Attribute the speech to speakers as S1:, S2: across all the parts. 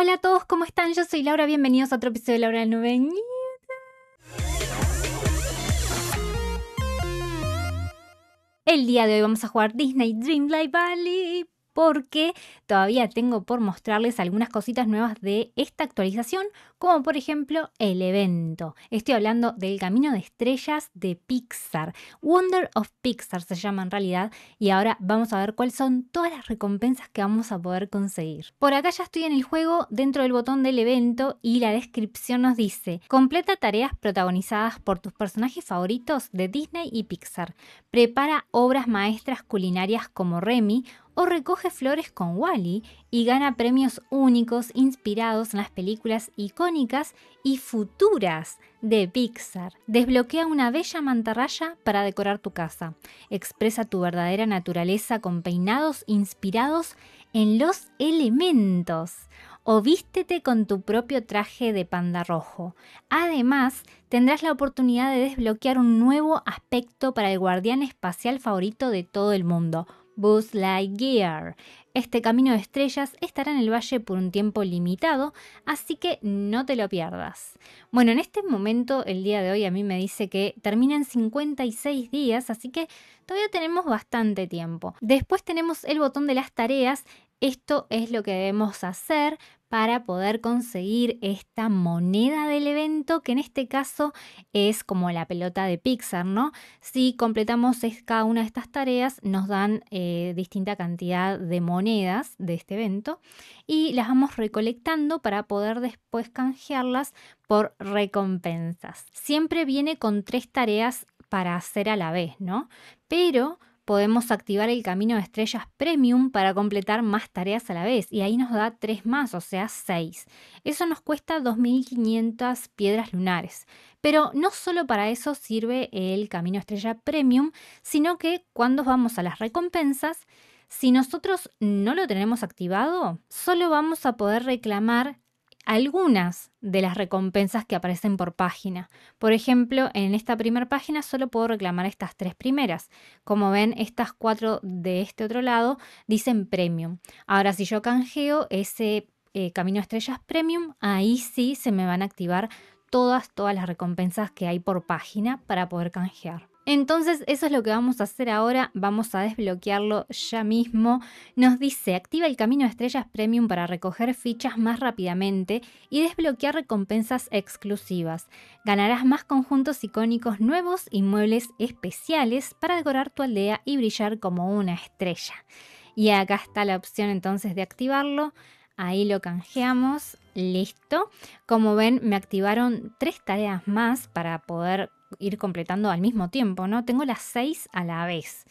S1: Hola a todos, ¿cómo están? Yo soy Laura, bienvenidos a otro episodio de Laura del Nube. El día de hoy vamos a jugar Disney Live Valley porque todavía tengo por mostrarles algunas cositas nuevas de esta actualización, como por ejemplo el evento. Estoy hablando del Camino de Estrellas de Pixar. Wonder of Pixar se llama en realidad y ahora vamos a ver cuáles son todas las recompensas que vamos a poder conseguir. Por acá ya estoy en el juego dentro del botón del evento y la descripción nos dice, completa tareas protagonizadas por tus personajes favoritos de Disney y Pixar. Prepara obras maestras culinarias como Remy o recoge flores con Wally y gana premios únicos inspirados en las películas icónicas y futuras de Pixar. Desbloquea una bella mantarraya para decorar tu casa. Expresa tu verdadera naturaleza con peinados inspirados en los elementos o vístete con tu propio traje de panda rojo. Además, tendrás la oportunidad de desbloquear un nuevo aspecto para el guardián espacial favorito de todo el mundo, Light Gear, Este camino de estrellas estará en el valle por un tiempo limitado, así que no te lo pierdas. Bueno, en este momento, el día de hoy, a mí me dice que terminan 56 días, así que todavía tenemos bastante tiempo. Después tenemos el botón de las tareas. Esto es lo que debemos hacer para poder conseguir esta moneda del evento, que en este caso es como la pelota de Pixar, ¿no? Si completamos cada una de estas tareas, nos dan eh, distinta cantidad de monedas de este evento y las vamos recolectando para poder después canjearlas por recompensas. Siempre viene con tres tareas para hacer a la vez, ¿no? Pero podemos activar el camino de estrellas premium para completar más tareas a la vez y ahí nos da 3 más, o sea 6. Eso nos cuesta 2.500 piedras lunares. Pero no solo para eso sirve el camino estrella premium, sino que cuando vamos a las recompensas, si nosotros no lo tenemos activado, solo vamos a poder reclamar algunas de las recompensas que aparecen por página. Por ejemplo, en esta primera página solo puedo reclamar estas tres primeras. Como ven, estas cuatro de este otro lado dicen premium. Ahora, si yo canjeo ese eh, Camino Estrellas Premium, ahí sí se me van a activar todas, todas las recompensas que hay por página para poder canjear. Entonces eso es lo que vamos a hacer ahora, vamos a desbloquearlo ya mismo. Nos dice, activa el camino de estrellas premium para recoger fichas más rápidamente y desbloquear recompensas exclusivas. Ganarás más conjuntos icónicos nuevos y muebles especiales para decorar tu aldea y brillar como una estrella. Y acá está la opción entonces de activarlo. Ahí lo canjeamos. Listo. Como ven, me activaron tres tareas más para poder ir completando al mismo tiempo, ¿no? Tengo las seis a la vez.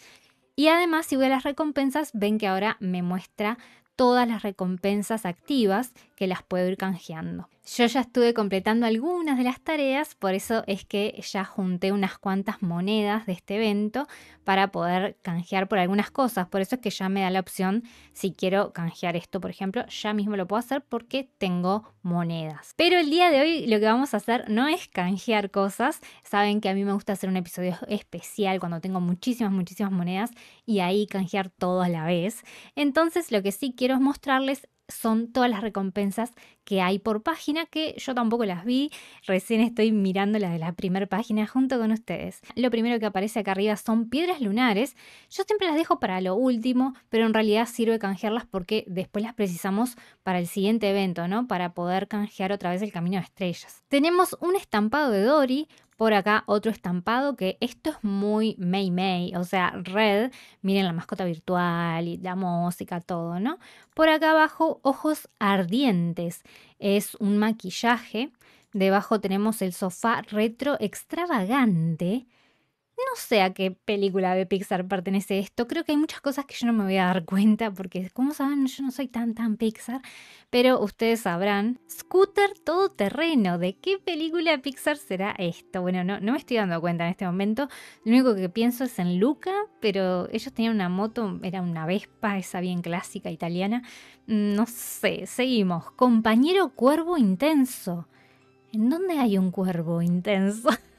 S1: Y además, si voy a las recompensas, ven que ahora me muestra todas las recompensas activas que las puedo ir canjeando. Yo ya estuve completando algunas de las tareas, por eso es que ya junté unas cuantas monedas de este evento para poder canjear por algunas cosas. Por eso es que ya me da la opción, si quiero canjear esto, por ejemplo, ya mismo lo puedo hacer porque tengo monedas. Pero el día de hoy lo que vamos a hacer no es canjear cosas. Saben que a mí me gusta hacer un episodio especial cuando tengo muchísimas, muchísimas monedas y ahí canjear todo a la vez. Entonces lo que sí quiero es mostrarles son todas las recompensas que hay por página, que yo tampoco las vi, recién estoy mirando las de la primera página junto con ustedes. Lo primero que aparece acá arriba son piedras lunares, yo siempre las dejo para lo último, pero en realidad sirve canjearlas porque después las precisamos para el siguiente evento, ¿no? Para poder canjear otra vez el camino de estrellas. Tenemos un estampado de Dory, por acá otro estampado que esto es muy May May, o sea, red, miren la mascota virtual y la música, todo, ¿no? Por acá abajo, ojos ardientes, es un maquillaje. Debajo tenemos el sofá retro extravagante no sé a qué película de Pixar pertenece esto. Creo que hay muchas cosas que yo no me voy a dar cuenta porque, como saben, yo no soy tan tan Pixar. Pero ustedes sabrán. Scooter todoterreno. ¿De qué película Pixar será esto? Bueno, no, no me estoy dando cuenta en este momento. Lo único que pienso es en Luca, pero ellos tenían una moto, era una Vespa, esa bien clásica italiana. Mm, no sé, seguimos. Compañero cuervo intenso. ¿En dónde hay un cuervo intenso?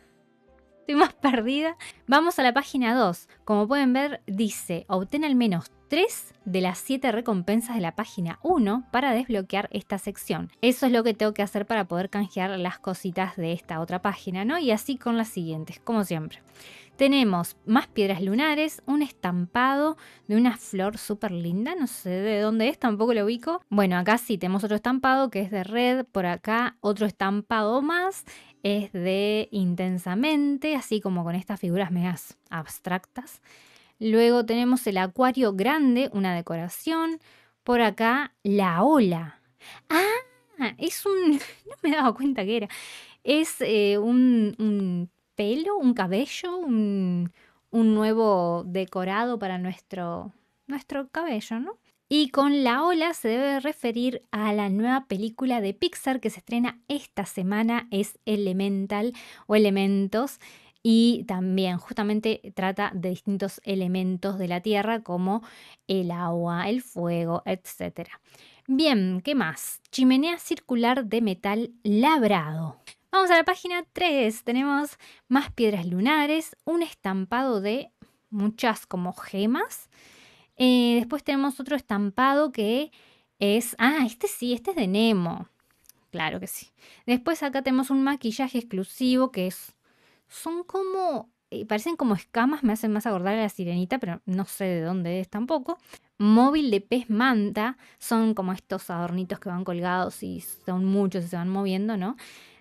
S1: estoy más perdida. Vamos a la página 2. Como pueden ver, dice, obtén al menos 3 de las 7 recompensas de la página 1 para desbloquear esta sección. Eso es lo que tengo que hacer para poder canjear las cositas de esta otra página, ¿no? Y así con las siguientes, como siempre. Tenemos más piedras lunares, un estampado de una flor súper linda, no sé de dónde es, tampoco lo ubico. Bueno, acá sí tenemos otro estampado que es de red, por acá otro estampado más es de Intensamente, así como con estas figuras megas abstractas. Luego tenemos el acuario grande, una decoración. Por acá, la ola. Ah, es un... no me daba cuenta que era. Es eh, un, un, pelo, un cabello, un, un nuevo decorado para nuestro, nuestro cabello, ¿no? Y con La Ola se debe referir a la nueva película de Pixar que se estrena esta semana, es Elemental o Elementos, y también justamente trata de distintos elementos de la Tierra como el agua, el fuego, etc. Bien, ¿qué más? Chimenea circular de metal labrado. Vamos a la página 3, tenemos más piedras lunares, un estampado de muchas como gemas eh, después tenemos otro estampado que es, ah, este sí, este es de Nemo. Claro que sí. Después acá tenemos un maquillaje exclusivo que es, son como, eh, parecen como escamas, me hacen más acordar a la sirenita, pero no sé de dónde es tampoco. Móvil de pez manta, son como estos adornitos que van colgados y son muchos y se van moviendo, ¿no?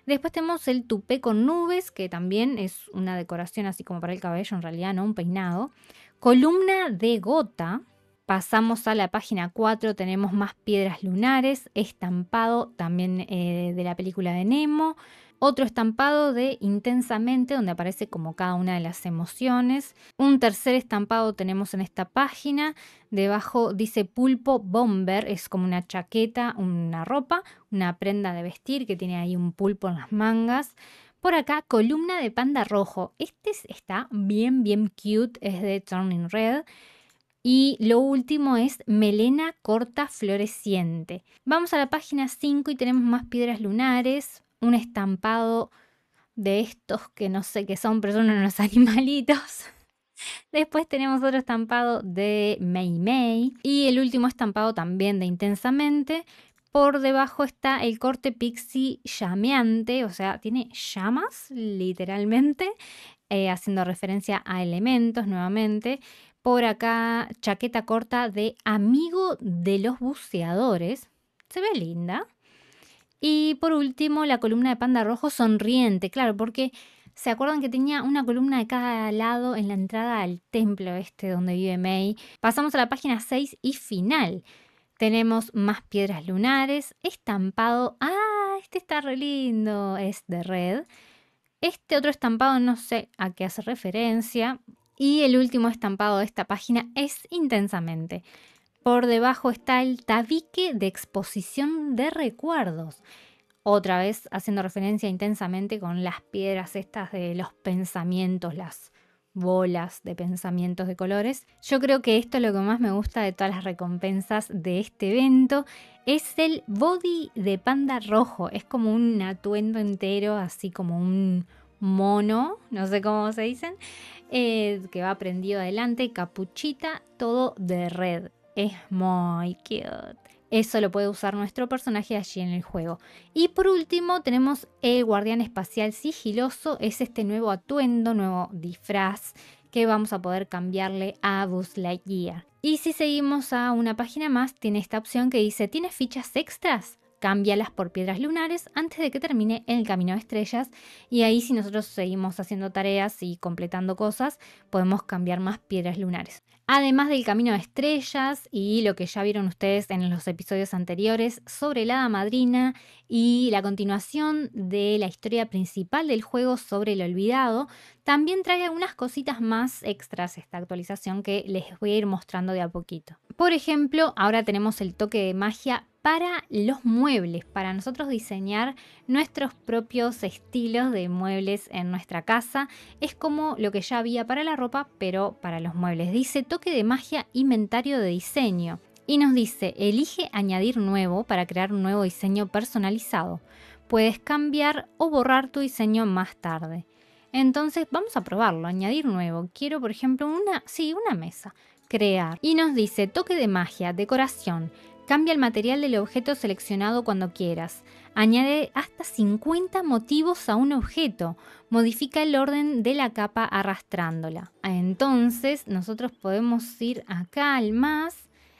S1: Después tenemos el tupé con nubes, que también es una decoración así como para el cabello, en realidad, ¿no? Un peinado. Columna de gota, pasamos a la página 4, tenemos más piedras lunares, estampado también eh, de la película de Nemo, otro estampado de Intensamente, donde aparece como cada una de las emociones. Un tercer estampado tenemos en esta página. Debajo dice pulpo bomber, es como una chaqueta, una ropa, una prenda de vestir que tiene ahí un pulpo en las mangas. Por acá, columna de panda rojo. Este está bien, bien cute, es de Turning Red. Y lo último es melena corta floreciente. Vamos a la página 5 y tenemos más piedras lunares, un estampado de estos que no sé qué son, pero son unos animalitos. Después tenemos otro estampado de Mei Mei y el último estampado también de Intensamente por debajo está el corte pixie llameante, o sea, tiene llamas literalmente, eh, haciendo referencia a elementos nuevamente. Por acá, chaqueta corta de amigo de los buceadores. Se ve linda. Y por último, la columna de panda rojo sonriente, claro, porque se acuerdan que tenía una columna de cada lado en la entrada al templo este donde vive May. Pasamos a la página 6 y final. Tenemos más piedras lunares, estampado. Ah, este está re lindo, es de red. Este otro estampado no sé a qué hace referencia. Y el último estampado de esta página es intensamente. Por debajo está el tabique de exposición de recuerdos. Otra vez haciendo referencia intensamente con las piedras estas de los pensamientos, las bolas de pensamientos de colores. Yo creo que esto lo que más me gusta de todas las recompensas de este evento. Es el body de panda rojo. Es como un atuendo entero, así como un mono, no sé cómo se dicen, eh, que va prendido adelante, capuchita, todo de red. Es muy cute. Eso lo puede usar nuestro personaje allí en el juego. Y por último tenemos el guardián espacial sigiloso, es este nuevo atuendo, nuevo disfraz que vamos a poder cambiarle a Buzz Lightyear. Y si seguimos a una página más, tiene esta opción que dice, ¿tienes fichas extras? cámbialas por piedras lunares antes de que termine el camino de estrellas. Y ahí si nosotros seguimos haciendo tareas y completando cosas, podemos cambiar más piedras lunares. Además del camino de estrellas y lo que ya vieron ustedes en los episodios anteriores sobre la madrina y la continuación de la historia principal del juego sobre el olvidado, también trae algunas cositas más extras esta actualización que les voy a ir mostrando de a poquito. Por ejemplo, ahora tenemos el toque de magia para los muebles, para nosotros diseñar nuestros propios estilos de muebles en nuestra casa. Es como lo que ya había para la ropa, pero para los muebles. Dice toque de magia, inventario de diseño. Y nos dice, elige añadir nuevo para crear un nuevo diseño personalizado. Puedes cambiar o borrar tu diseño más tarde. Entonces vamos a probarlo, añadir nuevo. Quiero, por ejemplo, una, sí, una mesa. Crear. Y nos dice toque de magia, decoración. Cambia el material del objeto seleccionado cuando quieras. Añade hasta 50 motivos a un objeto. Modifica el orden de la capa arrastrándola. Entonces nosotros podemos ir acá al más.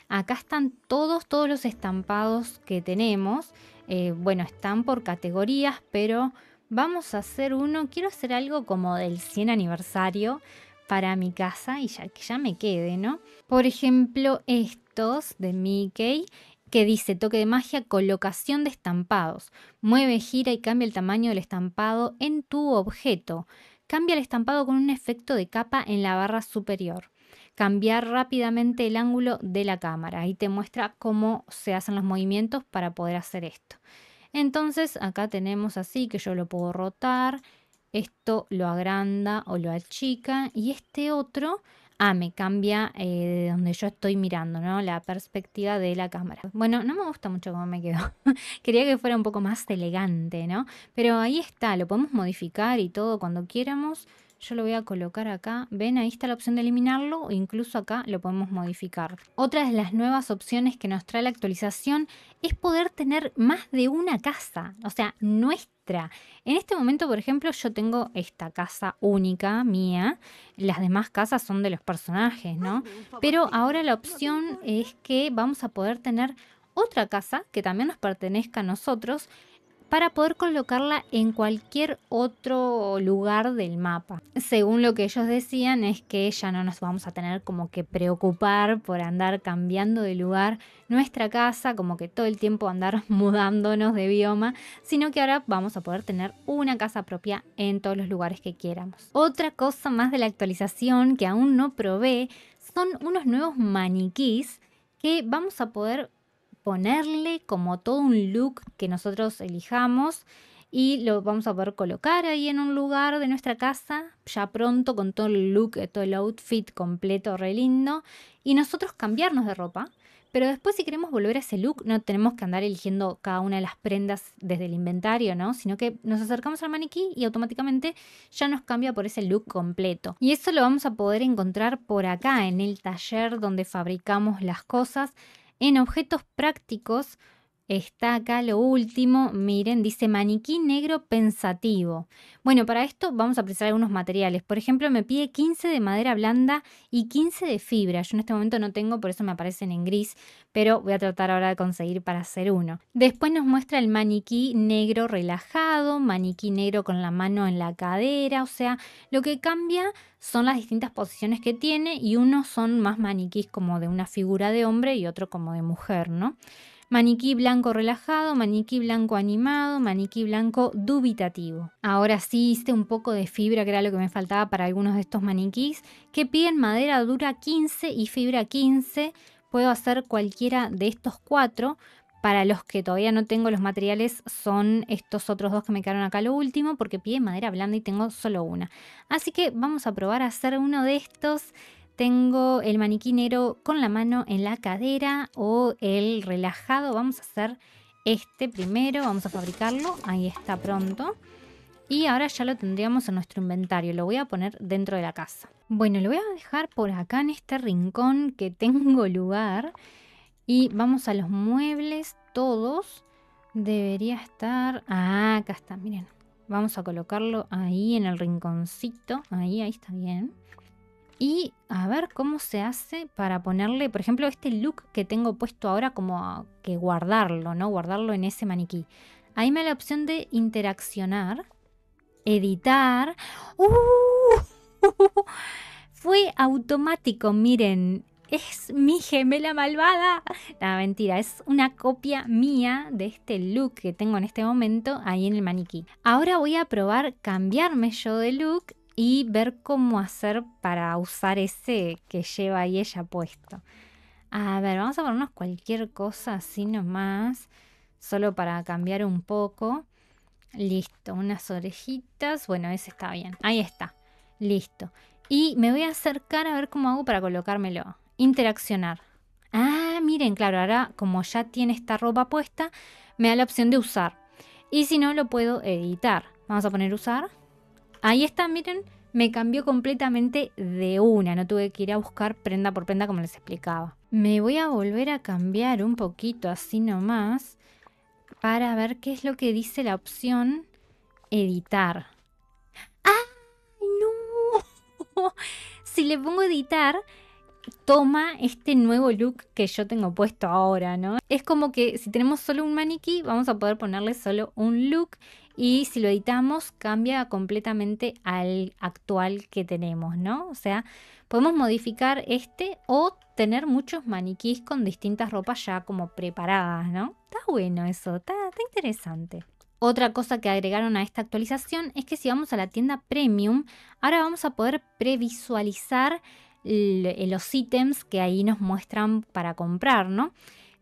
S1: Acá están todos, todos los estampados que tenemos. Eh, bueno, están por categorías, pero vamos a hacer uno. Quiero hacer algo como del 100 aniversario para mi casa y ya que ya me quede, ¿no? Por ejemplo, estos de Mickey que dice toque de magia, colocación de estampados. Mueve, gira y cambia el tamaño del estampado en tu objeto. Cambia el estampado con un efecto de capa en la barra superior. Cambiar rápidamente el ángulo de la cámara. Ahí te muestra cómo se hacen los movimientos para poder hacer esto. Entonces acá tenemos así que yo lo puedo rotar, esto lo agranda o lo achica y este otro ah, me cambia eh, de donde yo estoy mirando, ¿no? La perspectiva de la cámara. Bueno, no me gusta mucho cómo me quedó. Quería que fuera un poco más elegante, ¿no? Pero ahí está, lo podemos modificar y todo cuando quieramos. Yo lo voy a colocar acá. Ven, ahí está la opción de eliminarlo o incluso acá lo podemos modificar. Otra de las nuevas opciones que nos trae la actualización es poder tener más de una casa. O sea, nuestra. En este momento, por ejemplo, yo tengo esta casa única mía. Las demás casas son de los personajes, ¿no? Pero ahora la opción es que vamos a poder tener otra casa que también nos pertenezca a nosotros, para poder colocarla en cualquier otro lugar del mapa. Según lo que ellos decían es que ya no nos vamos a tener como que preocupar por andar cambiando de lugar nuestra casa, como que todo el tiempo andar mudándonos de bioma, sino que ahora vamos a poder tener una casa propia en todos los lugares que quieramos. Otra cosa más de la actualización que aún no probé son unos nuevos maniquís que vamos a poder ponerle como todo un look que nosotros elijamos y lo vamos a poder colocar ahí en un lugar de nuestra casa ya pronto con todo el look, eh, todo el outfit completo, re lindo y nosotros cambiarnos de ropa. Pero después si queremos volver a ese look no tenemos que andar eligiendo cada una de las prendas desde el inventario, ¿no? Sino que nos acercamos al maniquí y automáticamente ya nos cambia por ese look completo. Y eso lo vamos a poder encontrar por acá en el taller donde fabricamos las cosas en objetos prácticos Está acá lo último, miren, dice maniquí negro pensativo. Bueno, para esto vamos a precisar algunos materiales. Por ejemplo, me pide 15 de madera blanda y 15 de fibra. Yo en este momento no tengo, por eso me aparecen en gris, pero voy a tratar ahora de conseguir para hacer uno. Después nos muestra el maniquí negro relajado, maniquí negro con la mano en la cadera, o sea, lo que cambia son las distintas posiciones que tiene y unos son más maniquís como de una figura de hombre y otro como de mujer, ¿no? Maniquí blanco relajado, maniquí blanco animado, maniquí blanco dubitativo. Ahora sí hice un poco de fibra, que era lo que me faltaba para algunos de estos maniquís, que piden madera dura 15 y fibra 15. Puedo hacer cualquiera de estos cuatro, para los que todavía no tengo los materiales son estos otros dos que me quedaron acá lo último porque piden madera blanda y tengo solo una. Así que vamos a probar a hacer uno de estos tengo el maniquinero con la mano en la cadera o el relajado. Vamos a hacer este primero, vamos a fabricarlo, ahí está pronto. Y ahora ya lo tendríamos en nuestro inventario, lo voy a poner dentro de la casa. Bueno, lo voy a dejar por acá en este rincón que tengo lugar. Y vamos a los muebles, todos. Debería estar... Ah, acá está, miren. Vamos a colocarlo ahí en el rinconcito. Ahí, ahí está bien y a ver cómo se hace para ponerle, por ejemplo, este look que tengo puesto ahora como que guardarlo, ¿no? Guardarlo en ese maniquí. Ahí me da la opción de interaccionar, editar. ¡Uh! Fue automático, miren. Es mi gemela malvada. La mentira, es una copia mía de este look que tengo en este momento ahí en el maniquí. Ahora voy a probar cambiarme yo de look y ver cómo hacer para usar ese que lleva ahí ella puesto. A ver, vamos a ponernos cualquier cosa así nomás, solo para cambiar un poco. Listo, unas orejitas. Bueno, ese está bien. Ahí está. Listo. Y me voy a acercar a ver cómo hago para colocármelo. Interaccionar. Ah, miren, claro, ahora como ya tiene esta ropa puesta, me da la opción de usar. Y si no, lo puedo editar. Vamos a poner usar. Ahí está, miren, me cambió completamente de una, no tuve que ir a buscar prenda por prenda como les explicaba. Me voy a volver a cambiar un poquito así nomás para ver qué es lo que dice la opción editar. ¡Ah! ¡No! si le pongo editar, toma este nuevo look que yo tengo puesto ahora, ¿no? Es como que si tenemos solo un maniquí, vamos a poder ponerle solo un look y si lo editamos cambia completamente al actual que tenemos, ¿no? O sea, podemos modificar este o tener muchos maniquís con distintas ropas ya como preparadas, ¿no? Está bueno eso, está, interesante. Otra cosa que agregaron a esta actualización es que si vamos a la tienda premium, ahora vamos a poder previsualizar los ítems que ahí nos muestran para comprar, ¿no?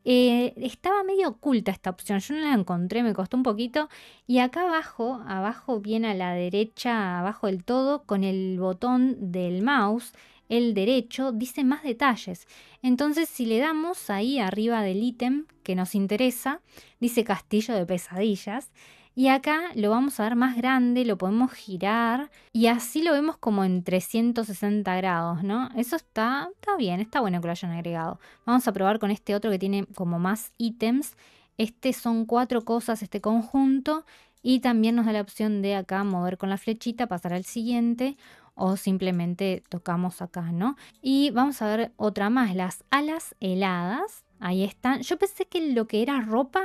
S1: Eh, estaba medio oculta esta opción, yo no la encontré, me costó un poquito. Y acá abajo, abajo bien a la derecha, abajo del todo, con el botón del mouse, el derecho, dice más detalles. Entonces, si le damos ahí arriba del ítem que nos interesa, dice castillo de pesadillas. Y acá lo vamos a ver más grande, lo podemos girar y así lo vemos como en 360 grados, ¿no? Eso está, bien, está bueno que lo hayan agregado. Vamos a probar con este otro que tiene como más ítems. Este son cuatro cosas, este conjunto. Y también nos da la opción de acá mover con la flechita, pasar al siguiente o simplemente tocamos acá, ¿no? Y vamos a ver otra más, las alas heladas. Ahí están. Yo pensé que lo que era ropa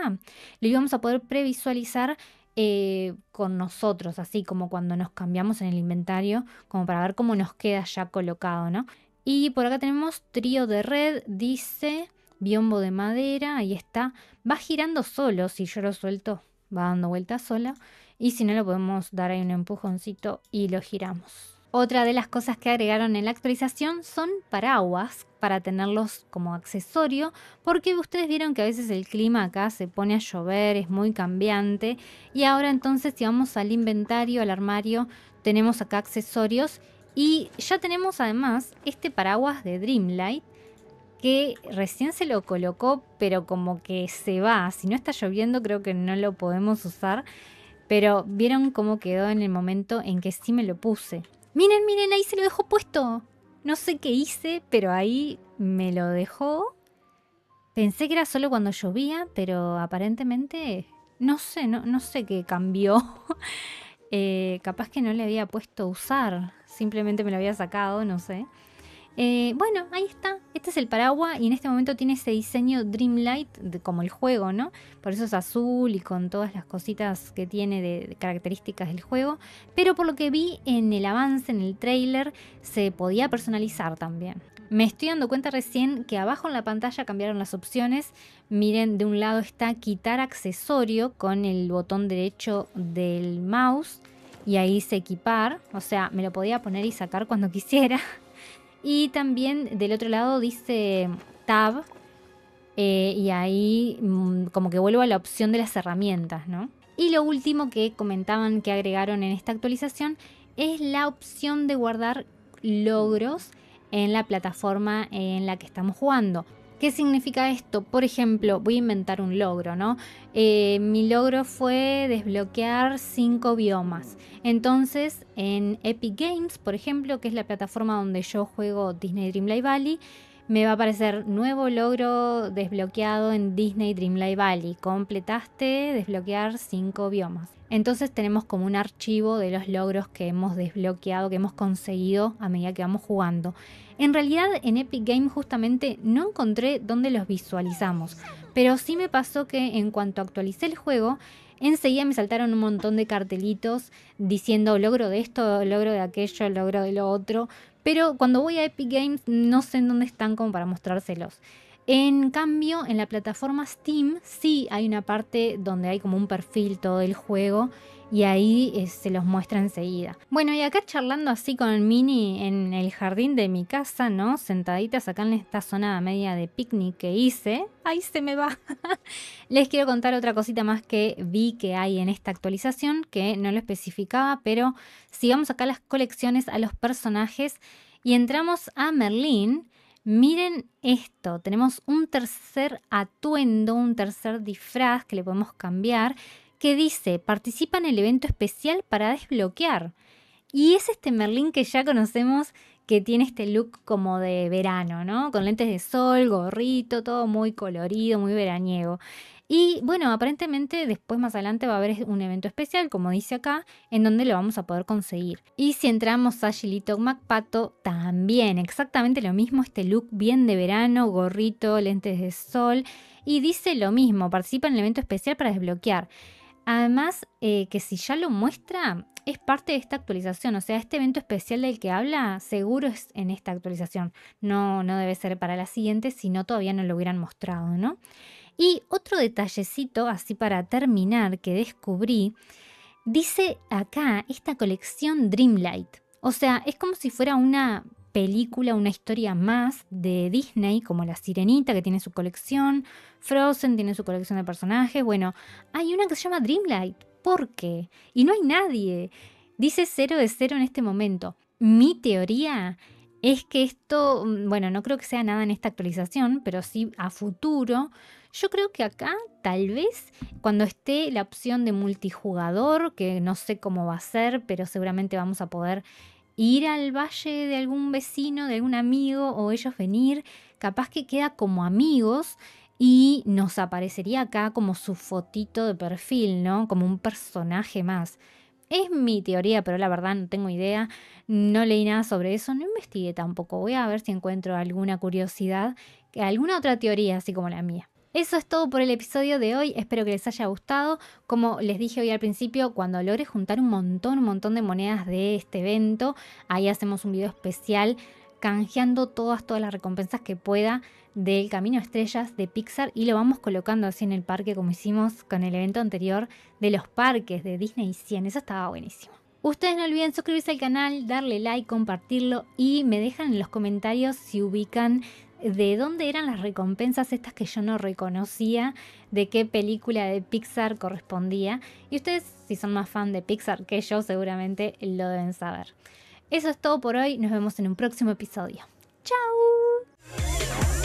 S1: lo íbamos a poder previsualizar eh, con nosotros, así como cuando nos cambiamos en el inventario, como para ver cómo nos queda ya colocado, ¿no? Y por acá tenemos trío de red, dice biombo de madera, ahí está. Va girando solo, si yo lo suelto, va dando vuelta sola. Y si no, lo podemos dar ahí un empujoncito y lo giramos. Otra de las cosas que agregaron en la actualización son paraguas para tenerlos como accesorio, porque ustedes vieron que a veces el clima acá se pone a llover, es muy cambiante, y ahora entonces si vamos al inventario, al armario, tenemos acá accesorios y ya tenemos además este paraguas de Dreamlight que recién se lo colocó, pero como que se va, si no está lloviendo creo que no lo podemos usar, pero vieron cómo quedó en el momento en que sí me lo puse. Miren, miren, ahí se lo dejó puesto. No sé qué hice, pero ahí me lo dejó. Pensé que era solo cuando llovía, pero aparentemente no sé, no, sé qué cambió. Eh, capaz que no le había puesto usar, simplemente me lo había sacado, no sé. Eh, bueno, ahí está. Este es el paraguas y en este momento tiene ese diseño Dreamlight de, como el juego, ¿no? Por eso es azul y con todas las cositas que tiene de, características del juego. Pero por lo que vi en el avance, en el trailer, se podía personalizar también. Me estoy dando cuenta recién que abajo en la pantalla cambiaron las opciones. Miren, de un lado está quitar accesorio con el botón derecho del mouse y ahí se equipar. O sea, me lo podía poner y sacar cuando quisiera. Y también del otro lado dice tab eh, y ahí mm, como que vuelvo a la opción de las herramientas, ¿no? Y lo último que comentaban que agregaron en esta actualización es la opción de guardar logros en la plataforma en la que estamos jugando. ¿Qué significa esto? Por ejemplo, voy a inventar un logro, ¿no? Eh, mi logro fue desbloquear cinco biomas. Entonces, en Epic Games, por ejemplo, que es la plataforma donde yo juego Disney Dreamlight Valley, me va a aparecer nuevo logro desbloqueado en Disney Dreamlight Valley. Completaste desbloquear 5 biomas. Entonces tenemos como un archivo de los logros que hemos desbloqueado, que hemos conseguido a medida que vamos jugando. En realidad en Epic Game justamente no encontré dónde los visualizamos, pero sí me pasó que en cuanto actualicé el juego, enseguida me saltaron un montón de cartelitos diciendo logro de esto, logro de aquello, logro de lo otro, pero cuando voy a Epic Games no sé en dónde están como para mostrárselos. En cambio, en la plataforma Steam sí hay una parte donde hay como un perfil todo el juego y ahí se este, los muestra enseguida. Bueno, y acá charlando así con Mini en el jardín de mi casa, ¿no? Sentaditas acá en esta zona media de picnic que hice. Ahí se me va. Les quiero contar otra cosita más que vi que hay en esta actualización, que no lo especificaba, pero si vamos acá a las colecciones a los personajes y entramos a Merlín. Miren esto, tenemos un tercer atuendo, un tercer disfraz que le podemos cambiar, que dice, participa en el evento especial para desbloquear. Y es este Merlín que ya conocemos que tiene este look como de verano, ¿no? Con lentes de sol, gorrito, todo muy colorido, muy veraniego. Y bueno, aparentemente después más adelante va a haber un evento especial, como dice acá, en donde lo vamos a poder conseguir. Y si entramos a Gilito Macpato, también exactamente lo mismo, este look bien de verano, gorrito, lentes de sol. Y dice lo mismo, participa en el evento especial para desbloquear. Además, eh, que si ya lo muestra, es parte de esta actualización. O sea, este evento especial del que habla, seguro es en esta actualización. No, no debe ser para la siguiente, si no todavía no lo hubieran mostrado, ¿no? Y otro detallecito, así para terminar, que descubrí, dice acá esta colección Dreamlight. O sea, es como si fuera una película, una historia más de Disney, como La Sirenita, que tiene su colección, Frozen tiene su colección de personajes, bueno, hay una que se llama Dreamlight, ¿por qué? Y no hay nadie, dice cero de cero en este momento. Mi teoría es que esto, mm, bueno, no creo que sea nada en esta actualización, pero sí a futuro. Yo creo que acá, tal vez, cuando esté la opción de multijugador, que no sé cómo va a ser, pero seguramente vamos a poder ir al valle de algún vecino, de algún amigo o ellos venir, capaz que queda como amigos y nos aparecería acá como su fotito de perfil, ¿no? Como un personaje más. Es mi teoría, pero la verdad no tengo idea. No leí nada sobre eso, no investigué tampoco. Voy a ver si encuentro alguna curiosidad, alguna otra teoría así como la mía. Eso es todo por el episodio de hoy, espero que les haya gustado. Como les dije hoy al principio, cuando logre juntar un montón, un montón de monedas de este evento, ahí hacemos un video especial canjeando todas, todas las recompensas que pueda del Camino Estrellas de Pixar y lo vamos colocando así en el parque como hicimos con el evento anterior de los parques de Disney 100. Eso estaba buenísimo. Ustedes no olviden suscribirse al canal, darle like, compartirlo y me dejan en los comentarios si ubican de dónde eran las recompensas estas que yo no reconocía, de qué película de Pixar correspondía. Y ustedes, si son más fan de Pixar que yo, seguramente lo deben saber. Eso es todo por hoy, nos vemos en un próximo episodio. ¡Chao!